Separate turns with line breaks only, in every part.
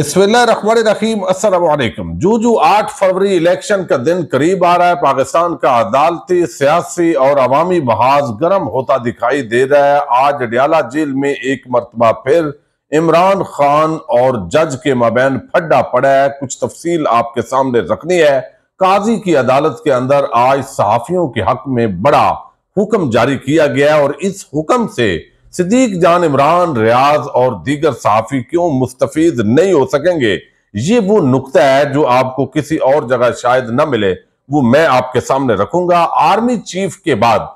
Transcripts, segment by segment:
अस्सलाम वालेकुम जू जू आठ फरवरी इलेक्शन का दिन करीब आ रहा है पाकिस्तान का अदालती सियासी और अवामी महाज गर्म होता दिखाई दे रहा है आज अडियाला जेल में एक मरतबा फिर इमरान खान और जज के मबैन फड्डा पड़ा है कुछ तफसील आपके सामने रखनी है काजी की अदालत के अंदर आज सहाफियों के हक में बड़ा हुक्म जारी किया गया और इस हुक्म से सिद्दीक जान इमरान रियाज और दीगर सहाफ़ी क्यों मुस्तफ़ नहीं हो सकेंगे ये वो नुकता है जो आपको किसी और जगह शायद न मिले वो मैं आपके सामने रखूंगा आर्मी चीफ के बाद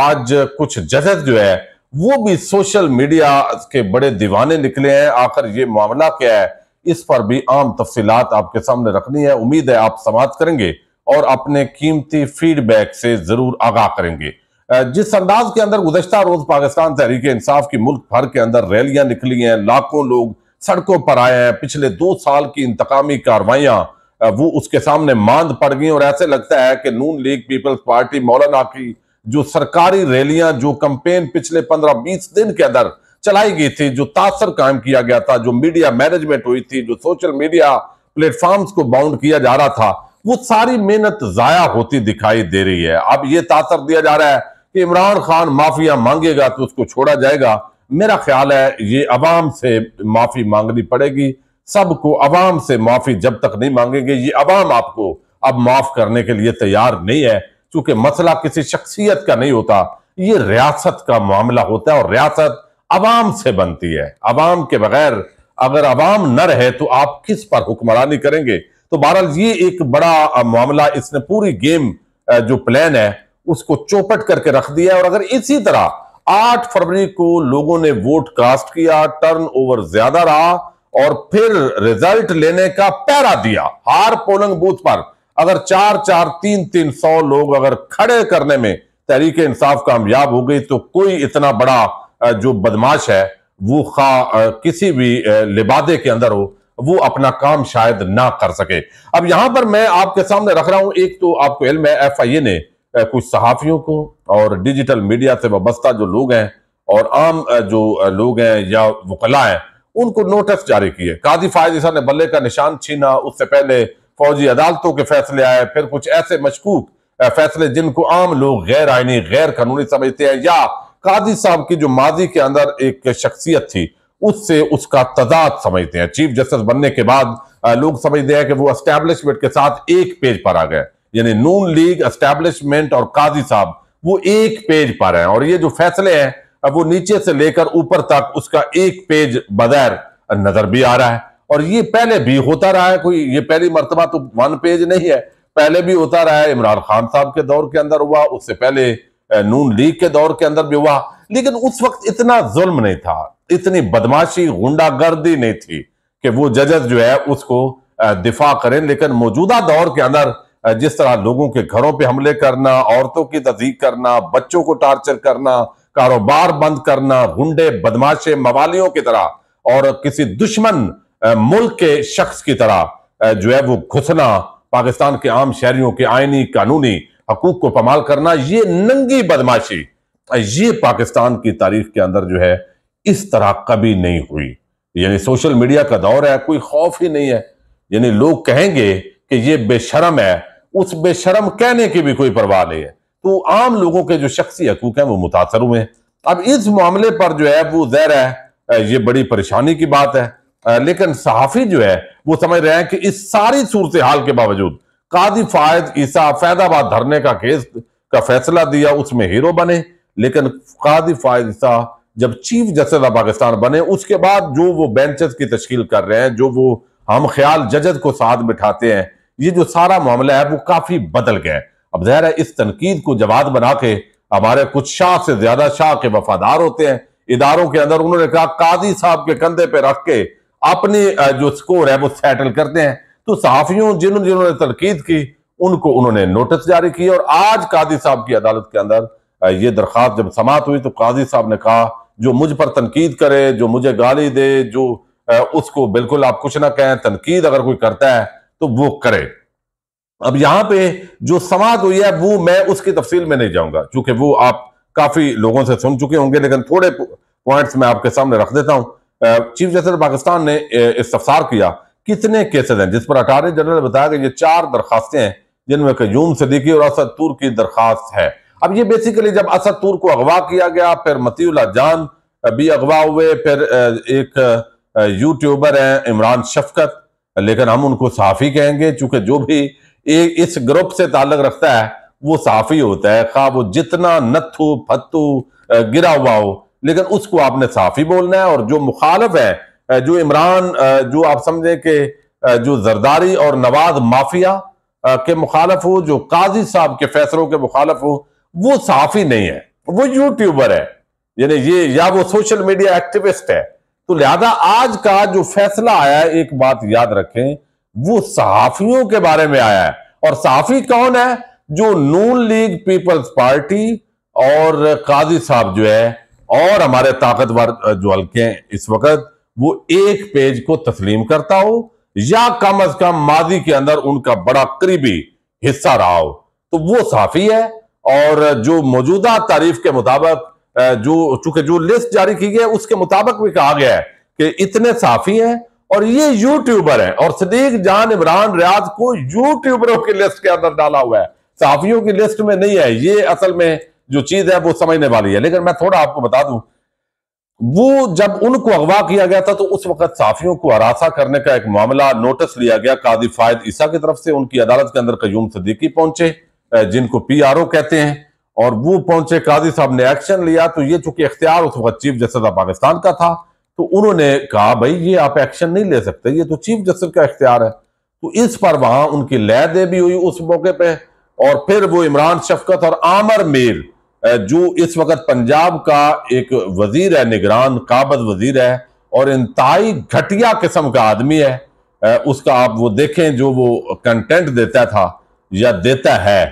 आज कुछ जजेस जो है वो भी सोशल मीडिया के बड़े दीवाने निकले हैं आखिर ये मामला क्या है इस पर भी आम तफसीत आपके सामने रखनी है उम्मीद है आप समाप्त करेंगे और अपने कीमती फीडबैक से जरूर आगाह करेंगे जिस अंदाज के अंदर गुजशत रोज पाकिस्तान तहरीक इंसाफ की मुल्क भर के अंदर रैलियां निकली हैं लाखों लोग सड़कों पर आए हैं पिछले दो साल की इंतकामी कार्रवाइयां वो उसके सामने मांद पड़ गई और ऐसे लगता है कि नून लीग पीपल्स पार्टी मौलाना की जो सरकारी रैलियां जो कंपेन पिछले पंद्रह बीस दिन के अंदर चलाई गई थी जो तासर कायम किया गया था जो मीडिया मैनेजमेंट हुई थी जो सोशल मीडिया प्लेटफॉर्म्स को बाउंड किया जा रहा था वो सारी मेहनत जाया होती दिखाई दे रही है अब ये तासर दिया जा रहा है कि इमरान खान माफिया मांगेगा तो उसको छोड़ा जाएगा मेरा ख्याल है ये अवाम से माफी मांगनी पड़ेगी सबको अवाम से माफी जब तक नहीं मांगेंगे ये अवाम आपको अब माफ करने के लिए तैयार नहीं है क्योंकि मसला किसी शख्सियत का नहीं होता ये रियासत का मामला होता है और रियासत अवाम से बनती है अवाम के बगैर अगर अवाम न रहे तो आप किस पर हुक्मरानी करेंगे तो बहरहाल ये एक बड़ा मामला इसने पूरी गेम जो प्लान है उसको चौपट करके रख दिया और अगर इसी तरह आठ फरवरी को लोगों ने वोट कास्ट किया टर्न ओवर ज्यादा रहा और फिर रिजल्ट लेने का पैरा दिया हार पोलिंग बूथ पर अगर चार चार तीन तीन सौ लोग अगर खड़े करने में तहरीक इंसाफ कामयाब हो गई तो कोई इतना बड़ा जो बदमाश है वो खा किसी भी लिबादे के अंदर हो वो अपना काम शायद ना कर सके अब यहां पर मैं आपके सामने रख रहा हूं एक तो आपको है एफ आई ए ने कुछ सहाफ़ियों को और डिजिटल मीडिया से वाबस्ता जो लोग हैं और आम जो लोग हैं या वकला हैं उनको नोटिस जारी किए काजी फायद ने बल्ले का निशान छीना उससे पहले फौजी अदालतों के फैसले आए फिर कुछ ऐसे मशकूक फैसले जिनको आम लोग गैर आइनी गैर कानूनी समझते हैं या काजी साहब की जो माजी के अंदर एक शख्सियत थी उससे उसका तजाद समझते हैं चीफ जस्टिस बनने के बाद लोग समझते हैं कि वो एस्टेब्लिशमेंट के साथ एक पेज पर आ गए यानी नून लीग एस्टेब्लिशमेंट और काजी साहब वो एक पेज पर हैं और ये जो फैसले हैं अब वो नीचे से लेकर ऊपर तक उसका एक पेज बगैर नजर भी आ रहा है और ये पहले भी होता रहा है कोई ये पहली मरतबा तो वन पेज नहीं है पहले भी होता रहा है इमरान खान साहब के दौर के अंदर हुआ उससे पहले नून लीग के दौर के अंदर भी हुआ लेकिन उस वक्त इतना जुल्म नहीं था इतनी बदमाशी गुंडागर्दी नहीं थी कि वो जजेस जो है उसको दिफा करें लेकिन मौजूदा दौर के अंदर जिस तरह लोगों के घरों पे हमले करना औरतों की तजीक करना बच्चों को टार्चर करना कारोबार बंद करना गुंडे बदमाशे मवालियों की तरह और किसी दुश्मन मुल्क के शख्स की तरह जो है वो घुसना पाकिस्तान के आम शहरियों के आइनी कानूनी हकूक को पमाल करना ये नंगी बदमाशी ये पाकिस्तान की तारीख के अंदर जो है इस तरह कभी नहीं हुई यानी सोशल मीडिया का दौर है कोई खौफ ही नहीं है यानी लोग कहेंगे कि ये बेशरम है उस बेशरम कहने की भी कोई परवाह नहीं है तो आम लोगों के जो शख्सी हकूक हैं वो मुतासर हुए हैं अब इस मामले पर जो है वो जहर है ये बड़ी परेशानी की बात है लेकिन सहाफ़ी जो है वो समझ रहे हैं कि इस सारी सूरत हाल के बावजूद काजी फायद ईसा फैदाबाद धरने का केस का फैसला दिया उसमें हीरो बने लेकिन काजी फायद ईसा जब चीफ जस्टिस ऑफ पाकिस्तान बने उसके बाद जो वो बेंचेस की तश्कील कर रहे हैं जो वो हम ख्याल जजज को साथ बिठाते हैं ये जो सारा मामला है वो काफी बदल गया है अब जहर है इस तनकीद को जवाब बना के हमारे कुछ शाह से ज्यादा शाह के वफादार होते हैं इदारों के अंदर उन्होंने कहा काजी साहब के कंधे पे रख के अपनी जो स्कोर है वो सेटल करते हैं तो सहाफियों जिन जिन्होंने तनकीद की उनको उन्होंने नोटिस जारी किया और आज काजी साहब की अदालत के अंदर ये दरख्वास्त जब समाप्त हुई तो काजी साहब ने कहा जो मुझ पर तनकीद करे जो मुझे गाली दे जो उसको बिल्कुल आप कुछ ना कहें तनकीद अगर कोई करता है तो वो करे अब यहां पे जो समाज हुई है वो मैं उसकी तफसील में नहीं जाऊंगा क्योंकि वो आप काफी लोगों से सुन चुके होंगे लेकिन थोड़े पॉइंट्स मैं आपके सामने रख देता हूं चीफ जस्टिस पाकिस्तान ने इस्तफसार किया कितने केसेज हैं जिस पर अटारनी जनरल ने बताया कि ये चार दरखास्तें हैं जिनमें कयूम सदीकी और असद तूर की दरखास्त है अब ये बेसिकली जब असद तूर को अगवा किया गया फिर मतीउल्ला जान भी अगवा हुए फिर एक यूट्यूबर है इमरान शफकत लेकिन हम उनको साफ़ी कहेंगे चूंकि जो भी एक इस ग्रुप से ताल्लुक रखता है वो साफ़ी होता है खा वो जितना नथु फतु गिरा हुआ हो लेकिन उसको आपने साफ़ी बोलना है और जो मुखालफ है जो इमरान जो आप समझें कि जो जरदारी और नवाज माफिया के मुखालफ हो जो काजी साहब के फैसलों के मुखालफ हो वो साफ़ी नहीं है वो यूट्यूबर है यानी ये या वो सोशल मीडिया एक्टिविस्ट है तो लिहाजा आज का जो फैसला आया है एक बात याद रखें वो सहाफियों के बारे में आया है और सहाफी कौन है जो नून लीग पीपल्स पार्टी और काजी साहब जो है और हमारे ताकतवर जो हल्के हैं इस वक्त वो एक पेज को तस्लीम करता हो या कम अज कम माजी के अंदर उनका बड़ा करीबी हिस्सा रहा हो तो वो साफी है और जो मौजूदा तारीफ के मुताबिक जो चूंकि जो लिस्ट जारी की गई है उसके मुताबिक भी कहा गया है कि इतने साफी हैं और ये यूट्यूबर हैं और सदीक जान इमरान रियाज को यूट्यूबरों की लिस्ट के अंदर डाला हुआ है साफियों की लिस्ट में नहीं है ये असल में जो चीज है वो समझने वाली है लेकिन मैं थोड़ा आपको बता दू वो जब उनको अगवा किया गया था तो उस वक्त साफियों को हरासा करने का एक मामला नोटिस लिया गया काजी फायद ईसा की तरफ से उनकी अदालत के अंदर कयूम सदीकी पहुंचे जिनको पी आर ओ कहते हैं और वो पहुंचे काजी साहब ने एक्शन लिया तो ये चूंकि इख्तियार उस वक्त चीफ जस्टिस ऑफ पाकिस्तान का था तो उन्होंने कहा भाई ये आप एक्शन नहीं ले सकते ये तो चीफ जस्टिस का अख्तियार है तो इस पर वहां उनकी लहदे भी हुई उस मौके पर और फिर वो इमरान शफकत और आमर मीर जो इस वक्त पंजाब का एक वजीर है निगरान काबज वजीर है और इंतहाई घटिया किस्म का आदमी है उसका आप वो देखें जो वो कंटेंट देता था या देता है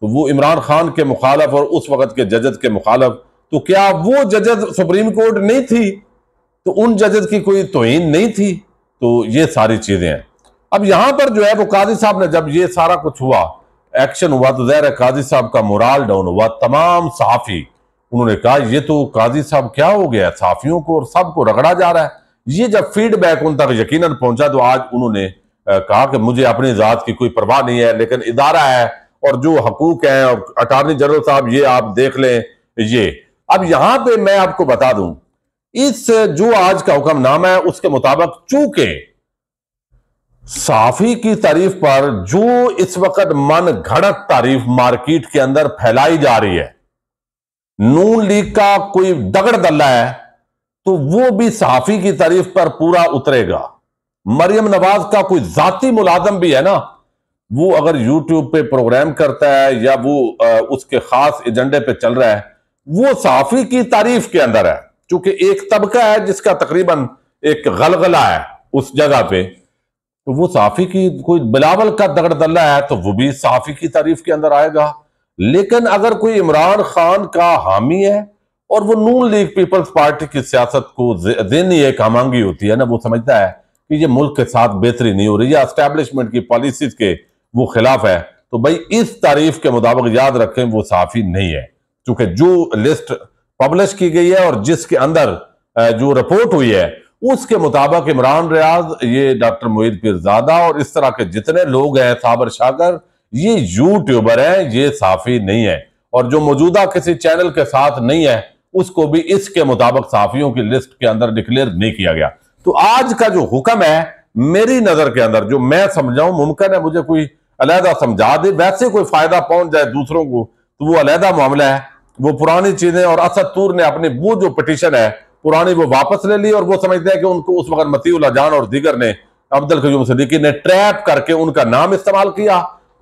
तो वो इमरान खान के मुखालफ और उस वक़्त के जजत के मुखालफ तो क्या वो जजत सुप्रीम कोर्ट नहीं थी तो उन जजत की कोई तोहन नहीं थी तो ये सारी चीज़ें हैं अब यहां पर जो है वो काजी साहब ने जब ये सारा कुछ हुआ एक्शन हुआ तो जहर काजी साहब का मोराल डाउन हुआ तमाम सहाफ़ी उन्होंने कहा ये तो काजी साहब क्या हो गया सहाफ़ियों को और सबको रगड़ा जा रहा है ये जब फीडबैक उन तक यकीनन पहुंचा तो आज उन्होंने कहा कि मुझे अपनी ज़ात की कोई परवाह नहीं है लेकिन इदारा है और जो हकूक हैं और जनरल साहब ये आप देख लें ये अब यहां पे मैं आपको बता दूं इस जो आज का हुक्मनामा है उसके मुताबिक चूंकि साफी की तारीफ पर जो इस वक्त मन घड़त तारीफ मार्केट के अंदर फैलाई जा रही है नून लीग का कोई दगड़ दल्ला है तो वो भी साफी की तारीफ पर पूरा उतरेगा मरियम नवाज का कोई जाति मुलाजम भी है ना वो अगर यूट्यूब पे प्रोग्राम करता है या वो आ, उसके खास एजेंडे पे चल रहा है वो सहाफ़ी की तारीफ के अंदर है चूंकि एक तबका है जिसका तकरीबन एक गलगला है उस जगह पे तो वो साफी की कोई बिलावल का दगड़ दल्ला है तो वो भी सहाफ़ी की तारीफ के अंदर आएगा लेकिन अगर कोई इमरान खान का हामी है और वो नून लीग पीपल्स पार्टी की सियासत को देनी एक हमांगी होती है ना वो समझता है कि ये मुल्क के साथ बेहतरी नहीं हो रही है एस्टेब्लिशमेंट की पॉलिसीज के वो खिलाफ है तो भाई इस तारीफ के मुताबिक याद रखें वो साफी नहीं है क्योंकि जो लिस्ट पब्लिश की गई है और जिसके अंदर जो रिपोर्ट हुई है उसके मुताबिक इमरान रियाज ये डॉक्टर मोहित पीरजादा और इस तरह के जितने लोग हैं साबर शागर ये यूट्यूबर हैं ये साफी नहीं है और जो मौजूदा किसी चैनल के साथ नहीं है उसको भी इसके मुताबिक साफियों की लिस्ट के अंदर डिक्लेयर नहीं किया गया तो आज का जो हुक्म है मेरी नजर के अंदर जो मैं समझाऊं मुमकिन है मुझे कोई अलहदा समझा दे वैसे कोई फायदा पहुंच जाए दूसरों को तो वो अलहदा मामला है वो पुरानी चीजें और असद तूर ने अपनी वो जो पटिशन है पुरानी वो वापस ले ली और वो समझते हैं कि उनको उस वक्त मतीउल्ला जान और दीगर ने अब्दुल खजूम सदीकी ने ट्रैप करके उनका नाम इस्तेमाल किया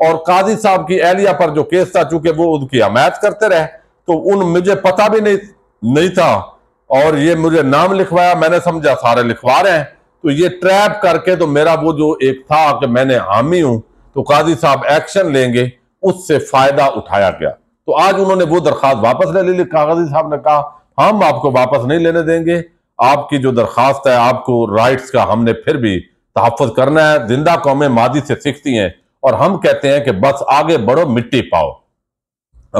और काजी साहब की एहलिया पर जो केस था चूंकि वो उनकी हमायत करते रहे तो उन मुझे पता भी नहीं नहीं था और ये मुझे नाम लिखवाया मैंने समझा सारे लिखवा रहे हैं तो ये ट्रैप करके तो मेरा वो जो एक था कि मैंने हामी हूं तो काजी साहब एक्शन लेंगे उससे फायदा उठाया गया तो आज उन्होंने वो दरखास्त वापस ले ली काजी साहब ने कहा हम आपको वापस नहीं लेने देंगे आपकी जो दरखास्त है आपको राइट्स का हमने फिर भी तहफ़ करना है जिंदा कौमें माजी से सीखती हैं और हम कहते हैं कि बस आगे बढ़ो मिट्टी पाओ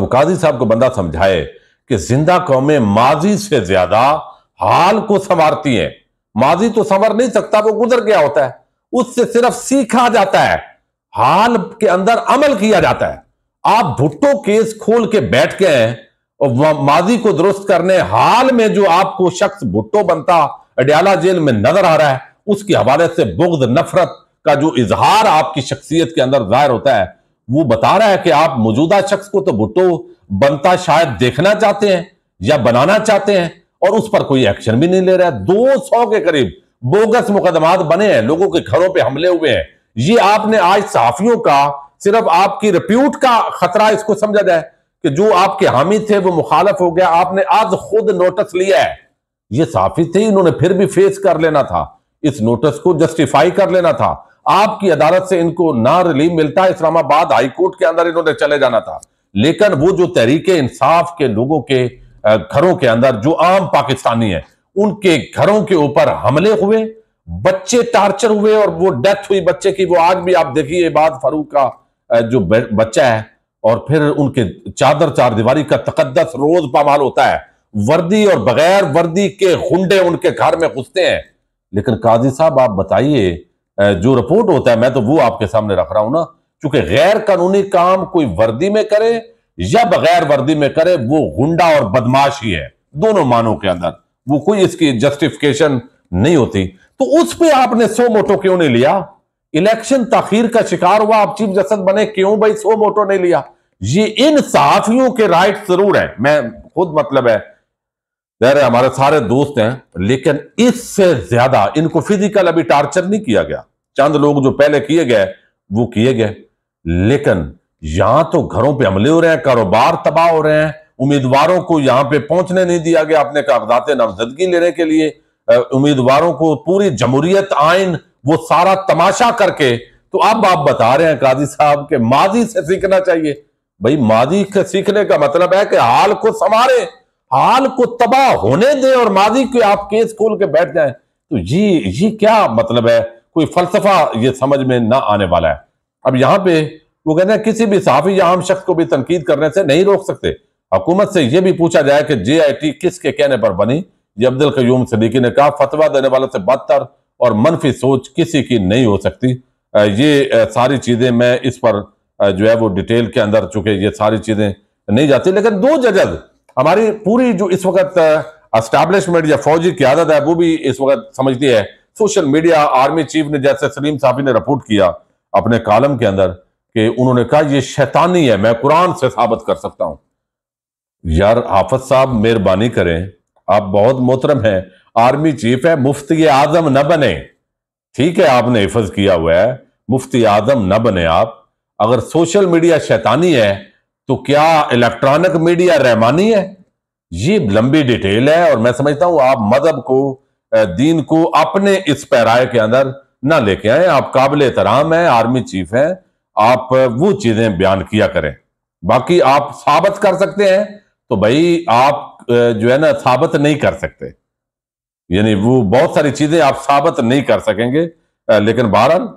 अब काजी साहब को बंदा समझाए कि जिंदा कौमें माजी से ज्यादा हाल को संवारती हैं माजी तो संवर नहीं सकता वो गुजर गया होता है उससे सिर्फ सीखा जाता है हाल के अंदर अमल किया जाता है आप भुट्टो केस खोल के बैठ गए हैं और माजी को दुरुस्त करने हाल में जो आपको शख्स भुट्टो बनता अडयाला जेल में नजर आ रहा है उसके हवाले से बुग्ध नफरत का जो इजहार आपकी शख्सियत के अंदर जाहिर होता है वो बता रहा है कि आप मौजूदा शख्स को तो भुट्टो बनता शायद देखना चाहते हैं या बनाना चाहते हैं और उस पर कोई एक्शन भी नहीं ले रहा दो सौ के करीब बोगस मुकदमात बने हैं लोगों के घरों पे हमले हुए हैं ये आपने आज साफियों का सिर्फ आपकी रिप्यूट का खतरा इसको समझा जाए कि जो आपके हामिद थे वो मुखालफ हो गया आपने आज खुद नोटिस लिया है ये साफी थे इन्होंने फिर भी फेस कर लेना था इस नोटिस को जस्टिफाई कर लेना था आपकी अदालत से इनको ना रिलीफ मिलता इस्लामाबाद हाईकोर्ट के अंदर इन्होंने चले जाना था लेकिन वो जो तहरीके इंसाफ के लोगों के घरों के अंदर जो आम पाकिस्तानी है उनके घरों के ऊपर हमले हुए बच्चे टार्चर हुए और वो डेथ हुई बच्चे की वो आज भी आप देखिए बाद फारूक का जो बच्चा है और फिर उनके चादर चार दीवारी का तकदस रोज पामाल होता है वर्दी और बगैर वर्दी के हुंडे उनके घर में घुसते हैं लेकिन काजी साहब आप बताइए जो रिपोर्ट होता है मैं तो वो आपके सामने रख रहा हूं ना चूंकि गैर कानूनी काम कोई वर्दी में करे या बगैर वर्दी में करे वो गुंडा और बदमाश ही है दोनों मानों के अंदर वो कोई इसकी जस्टिफिकेशन नहीं होती तो उस पर आपने सो मोटो क्यों नहीं लिया इलेक्शन तखीर का शिकार हुआ आप चीफ जस्टिस बने क्यों भाई सो मोटो नहीं लिया ये इन साफियों के राइट जरूर है मैं खुद मतलब है रहे हमारे सारे दोस्त हैं लेकिन इससे ज्यादा इनको फिजिकल अभी टार्चर नहीं किया गया चंद लोग जो पहले किए गए वो किए गए लेकिन यहां तो घरों पे हमले हो रहे हैं कारोबार तबाह हो रहे हैं उम्मीदवारों को यहां पे पहुंचने नहीं दिया गया अपने कागजात नामजदगी लेने के लिए उम्मीदवारों को पूरी जमहूरियत आइन वो सारा तमाशा करके तो अब आप बता रहे हैं काजी साहब के माजी से सीखना चाहिए भाई माजी से सीखने का मतलब है कि हाल को संवारे हाल को तबाह होने दें और माजी के आप केस खोल के बैठ जाए तो ये ये क्या मतलब है कोई फलसफा ये समझ में ना आने वाला है अब यहां पे वो कहते हैं किसी भी सहाफी या आम शख्स को भी तनकीद करने से नहीं रोक सकते हुकूमत से यह भी पूछा जाए कि जे आई टी किसके कहने पर बनी ये अब्दुल कयूम सदीकी ने कहा फतवा देने वालों से बदतर और मनफी सोच किसी की नहीं हो सकती ये सारी चीज़ें मैं इस पर जो है वो डिटेल के अंदर चुके ये सारी चीज़ें नहीं जाती लेकिन दो जजज हमारी पूरी जो इस वक्त अस्टैब्लिशमेंट या फौजी की आदत है वो भी इस वक्त समझती है सोशल मीडिया आर्मी चीफ ने जैसे सलीम साफी ने रिपोर्ट किया अपने कॉलम के अंदर कि उन्होंने कहा ये शैतानी है मैं कुरान से साबित कर सकता हूं यार आफत साहब मेहरबानी करें आप बहुत मोहतरम हैं आर्मी चीफ है मुफ्ती आजम न बने ठीक है आपने हिफज किया हुआ है मुफ्ती आजम न बने आप अगर सोशल मीडिया शैतानी है तो क्या इलेक्ट्रॉनिक मीडिया रहमानी है ये लंबी डिटेल है और मैं समझता हूं आप मजहब को दीन को अपने इस पैराए के अंदर ना लेके आए आप काबिल एहतराम हैं आर्मी चीफ हैं आप वो चीजें बयान किया करें बाकी आप साबित कर सकते हैं तो भाई आप जो है ना साबित नहीं कर सकते यानी वो बहुत सारी चीजें आप साबित नहीं कर सकेंगे लेकिन बहरहाल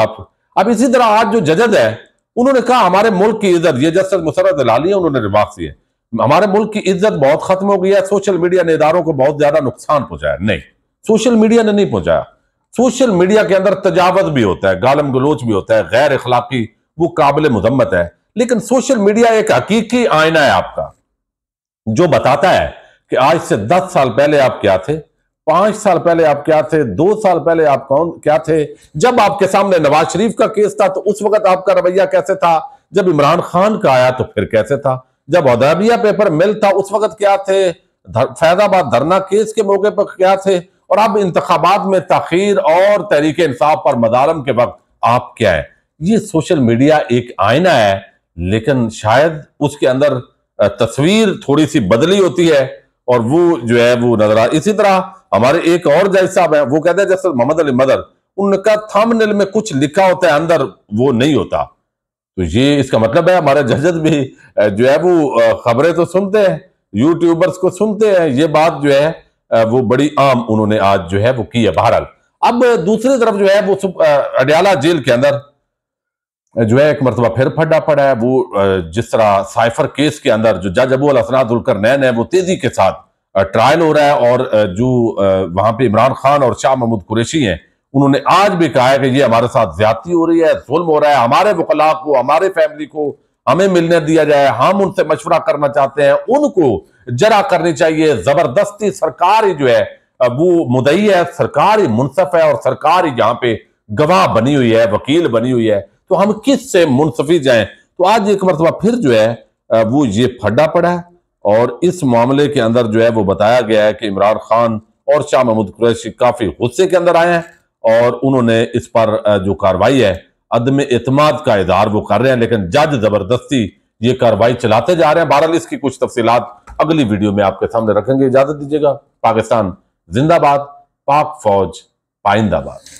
आप अब इसी तरह आज जो जजद है उन्होंने कहा हमारे मुल्क की इज्जत ये जस्टिस मुसरत लाली है उन्होंने रिमार्क दिए हमारे मुल्क की इज्जत बहुत खत्म हो गई है सोशल मीडिया ने इधारों को बहुत ज्यादा नुकसान पहुंचाया नहीं सोशल मीडिया ने नहीं पहुंचाया सोशल मीडिया के अंदर तजावत भी होता है गालम गलोच भी होता है गैर अखलाकी वो काबिल मजम्मत है लेकिन सोशल मीडिया एक हकीकी आयना है आपका जो बताता है कि आज से दस साल पहले आप क्या थे पांच साल पहले आप क्या थे दो साल पहले आप कौन क्या थे जब आपके सामने नवाज शरीफ का केस था तो उस वक्त आपका रवैया कैसे था जब इमरान खान का आया तो फिर कैसे था जब अदाबिया पेपर मिल था उस वक्त क्या थे फैजाबाद धरना केस के मौके पर क्या थे और अब इंतबात में तखीर और तहरीक इंसाफ पर मदारम के वक्त आप क्या है ये सोशल मीडिया एक आईना है लेकिन शायद उसके अंदर तस्वीर थोड़ी सी बदली होती है और वो जो है वो नजर आ इसी तरह हमारे एक और जज साहब है वो कहते हैं जैसे मोहम्मद अली मदर उनका थंबनेल में कुछ लिखा होता है अंदर वो नहीं होता तो ये इसका मतलब है हमारे जजत भी जो है वो खबरें तो सुनते हैं यूट्यूबर्स को सुनते हैं ये बात जो है वो बड़ी आम उन्होंने आज जो है वो की है बहरहाल अब दूसरी तरफ जो है वो अडियाला जेल के अंदर जो है एक मरतबा फिर फटा पड़ा है वो जिस तरह साइफर केस के अंदर जो जज अबू असनादुलकर नैन है वो तेजी के साथ ट्रायल हो रहा है और जो वहां पे इमरान खान और शाह महमूद कुरेशी हैं उन्होंने आज भी कहा है कि ये हमारे साथ ज्यादती हो रही है जुल्म हो रहा है हमारे वकला को हमारे फैमिली को हमें मिलने दिया जाए हम उनसे मशवरा करना चाहते हैं उनको जरा करनी चाहिए जबरदस्ती सरकार ही जो है वो मुदई है सरकार ही मुनसफ है और सरकार ही जहां पे गवाह बनी हुई है वकील बनी हुई है तो हम किस से मुनसफी जाए तो आज एक मरतबा फिर जो है वो ये फड्डा पड़ा है और इस मामले के अंदर जो है वो बताया गया है कि इमरान खान और शाह महमूद कुरैशी काफी गुस्से के अंदर आए हैं और उन्होंने इस पर जो कार्रवाई है अदम अतमाद का इजहार वो कर रहे हैं लेकिन जज जबरदस्ती ये कार्रवाई चलाते जा रहे हैं बहरहाल इसकी कुछ तफसीत अगली वीडियो में आपके सामने रखेंगे इजाजत दीजिएगा पाकिस्तान जिंदाबाद पाक फौज पाइंदाबाद